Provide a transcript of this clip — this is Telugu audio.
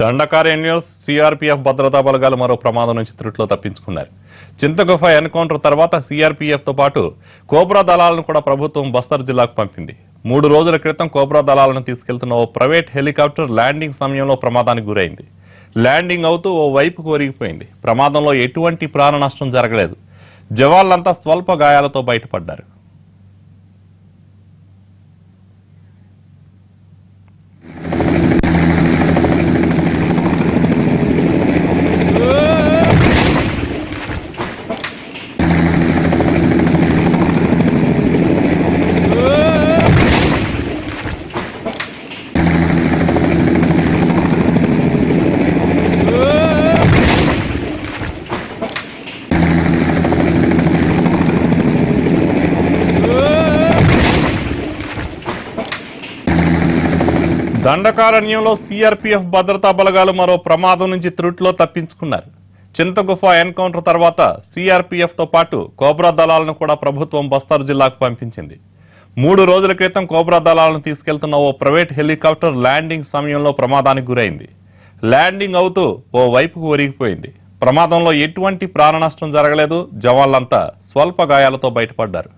దండకార న్యూస్ సిఆర్పీఎఫ్ భద్రతా బలగాలు మరో ప్రమాదం నుంచి త్రుట్లో తప్పించుకున్నారు చింతగుఫ ఎన్కౌంటర్ తర్వాత తో పాటు కోబ్రా దళాలను కూడా ప్రభుత్వం బస్తర్ జిల్లాకు పంపింది మూడు రోజుల క్రితం కోబ్రా దళాలను తీసుకెళ్తున్న ఓ ప్రైవేట్ హెలికాప్టర్ ల్యాండింగ్ సమయంలో ప్రమాదానికి గురైంది ల్యాండింగ్ అవుతూ ఓ వైపుకు ఒరిగిపోయింది ప్రమాదంలో ఎటువంటి ప్రాణ నష్టం జరగలేదు జవాన్లంతా స్వల్ప గాయాలతో బయటపడ్డారు దండకారణ్యంలో సీఆర్పీఎఫ్ భద్రతా బలగాలు మరో ప్రమాదం నుంచి త్రుట్లో తప్పించుకున్నారు చింతగుఫ ఎన్కౌంటర్ తర్వాత సీఆర్పీఎఫ్తో పాటు కోబ్రా దళాలను కూడా ప్రభుత్వం బస్తరు జిల్లాకు పంపించింది మూడు రోజుల క్రితం కోబ్రా దళాలను తీసుకెళ్తున్న ఓ ప్రైవేట్ హెలికాప్టర్ ల్యాండింగ్ సమయంలో ప్రమాదానికి గురైంది ల్యాండింగ్ అవుతూ ఓ వైపుకు ఒరిగిపోయింది ప్రమాదంలో ఎటువంటి నష్టం జరగలేదు జవాన్లంతా స్వల్ప గాయాలతో బయటపడ్డారు